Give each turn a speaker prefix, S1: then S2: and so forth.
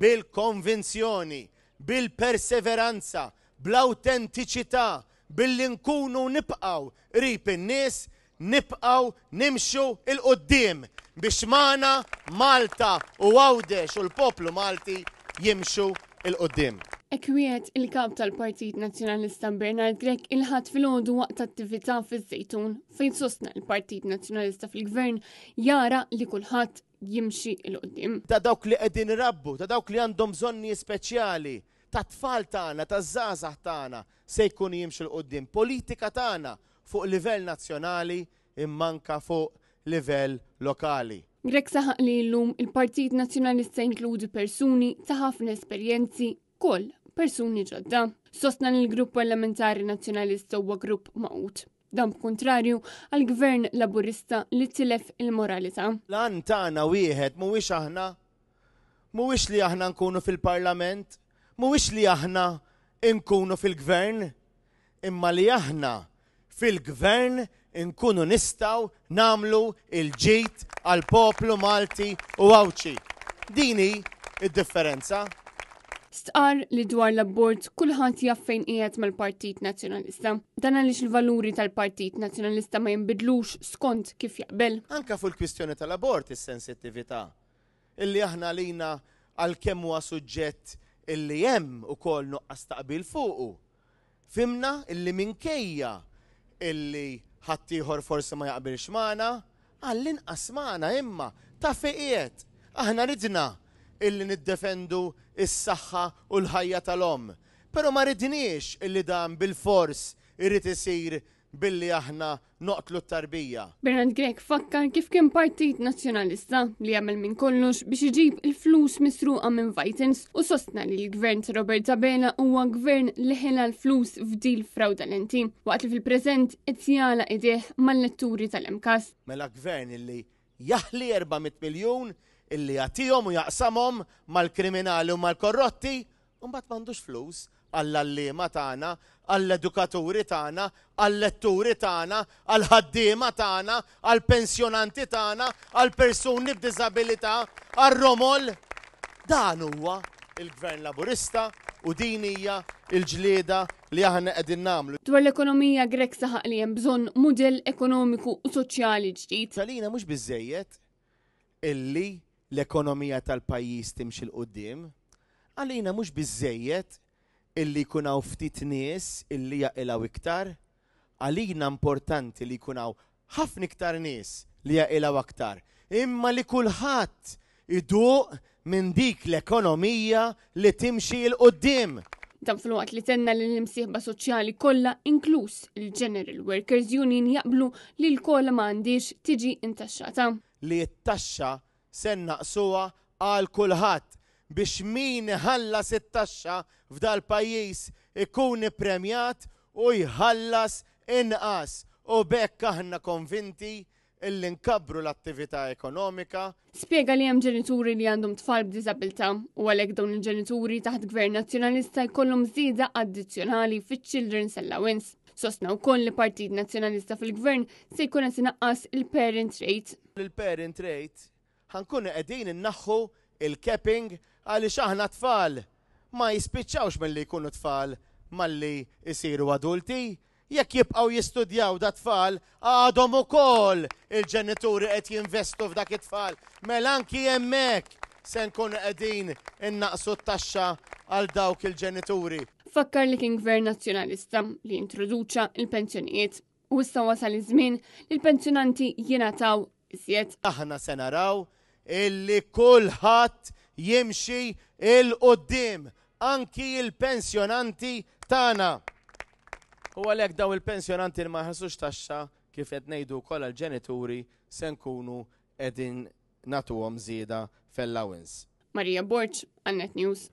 S1: bil-konvinzjoni, bil-perseveranza, bl-autentiċità, billi nkunu nipqaw rip in-nies, nipqaw nimxu il-qoddim biex mana Malta u għawdex u l-poplu Malti jimxu il-qoddim.
S2: Ekwiet il-kap tal-Partit Nazjonalista Bernard Grek il-ħat fil-ħodu waqt attività fiż-żejtun fejn sostna l-Partit
S1: Nazjonalista fil-Gvern jara li kulħadd jimxi il-qoddim. Ta' dawk li qegħdin rabbu, ta' dawk li għandhom zonni speċjali, ta' tfal tagħna, ta' żgħażagħ tagħna se jkun jimxi l-qoddim. Politika tagħna fuq livell nazzjonali immanka fuq livell lokali.
S2: Grek saħaq li l-lum il-Partit Nazjonalista jinkludi persuni ta' ħafna esperjenzi koll persuni ġodda. Sostna l-Grupp Parlamentari Nazzjonalista huwa grupp maqut dan kontrarju għal gvern laburista li tilef il-moralità.
S1: Lan tagħna wieħed mhuwiex aħna mhuwiex li aħna nkunu fil-Parlament, mhuwiex li aħna nkunu fil-gvern, imma li aħna fil-gvern nkunu nistaw namlu il-ġit għal poplu Malti u għawċi. Dini id-differenza.
S2: Stqar li dwar l-abbord kulħadd jaf fejn qiegħed mal-Partit Nazzjonalista. Dan għaliex il-valuri tal-Partit Nazzjonalista ma jinbidlux skont
S1: kif jaqbel. Anka fuq il-kwistjoni tal-abort is-sensittività illi aħna lina għal kemm huwa suġġett illi hemm ukoll nuqqas taqbil fuqu. Fimna illi minkejja illi ħaddieħor forsi ma jaqbilx magħna, għall-inqas magħna imma ta' feqiet aħna ridna illi niddefendu is-saħħa u l-ħajja tal-om. Pero ma ridniex illi dan bil-fors irrid isir billi aħna noqtlu t-tarbija.
S2: Bernard Grek fakkar kif kien partit nazjonalista li jagħmel minn kollox biex iġib il-flus misruqa minn Vitens u sostna li l-gvern ta' Robert Zabela huwa gvern li ħela l-flus f'dil fraudalenti waqt li fil-preżent qed jala ideh mal-letturi tal-MKS.
S1: Mela gvern illi jaħli 400 miljun illi għatijom u jaqsamhom mal-kriminali u mal-korrotti u mbagħad m'għandux flus għall-allima tagħna, għall-edukaturi tagħna, għall-letturi tagħna, għall-ħaddiema tagħna, għall-pensjonanti tagħna, għall-persuni b'diżabilità, għall-romol. Dan huwa il-Gvern Laburista u din hija il-ġlieda li aħna qegħdin nagħmlu.
S2: Dwar l-ekonomija Grek saħaq li hemm bżonn mudell ekonomiku u soċjali
S1: ġdid. Salina mhux biżejjed illi l-ekonomija tal-pajjiż timxi l qudiem għalina mhux bizzejiet illi kunaw ftit nies illi jaqilaw iktar, għalina importanti li kunaw ħafna iktar nies li jaqilaw iktar Imma li kulħadd idu minn dik l-ekonomija li timxi l qoddim
S2: Dan fil-waqt li tenna li l-imsieħba soċjali kollha inkluż il-General Workers Union jaqblu li l-kolla m'għandix tiġi intaxxata.
S1: Li t-taxxa sen naqsuha għal kulħadd biex min ħallas it-taxxa f'dal pajjiż ikun premjat u jħallas inqas u bekk aħna konvinti illi nkabru l-attività ekonomika.
S2: Spiega li hemm ġenituri li għandhom tfal b'diżabilità u għalhekk dawn il-ġenituri taħt gvern nazzjonalista jkollhom żieda addizzjonali fiċ-children's allowance. Sostna wkoll li Partit Nazzjonalista fil-Gvern se jkun qed inaqqas il-parent rate.
S1: Il-parent rate ħankun qegħdin innaħħu il-capping għaliex aħna tfal ma jispiċċawx milli jkunu tfal malli jisiru adulti jekk jibqaw jistudjaw da tfal għadhom ukoll il-ġenituri qed jinvestu f'dak it-tfal. Mela anki hemmhekk se nkunu qegħdin innaqsu t-taxxa għal dawk il-ġenituri.
S2: Fakkar li kien gvern nazzjonalista li introduċa il-pensjonijiet u issa wasal iż-żmien li l-pensjonanti
S1: jingħataw iżjed. Aħna se naraw illi kulħadd jimxi il-qoddim anki il-pensjonanti tagħna. U għalhekk daw il-pensjonanti ma ħasux taxxa kif qed ngħidu wkoll għall-ġenituri se nkunu qegħdin natuhom żieda fell-allowance. Marija Borċ, Annet News.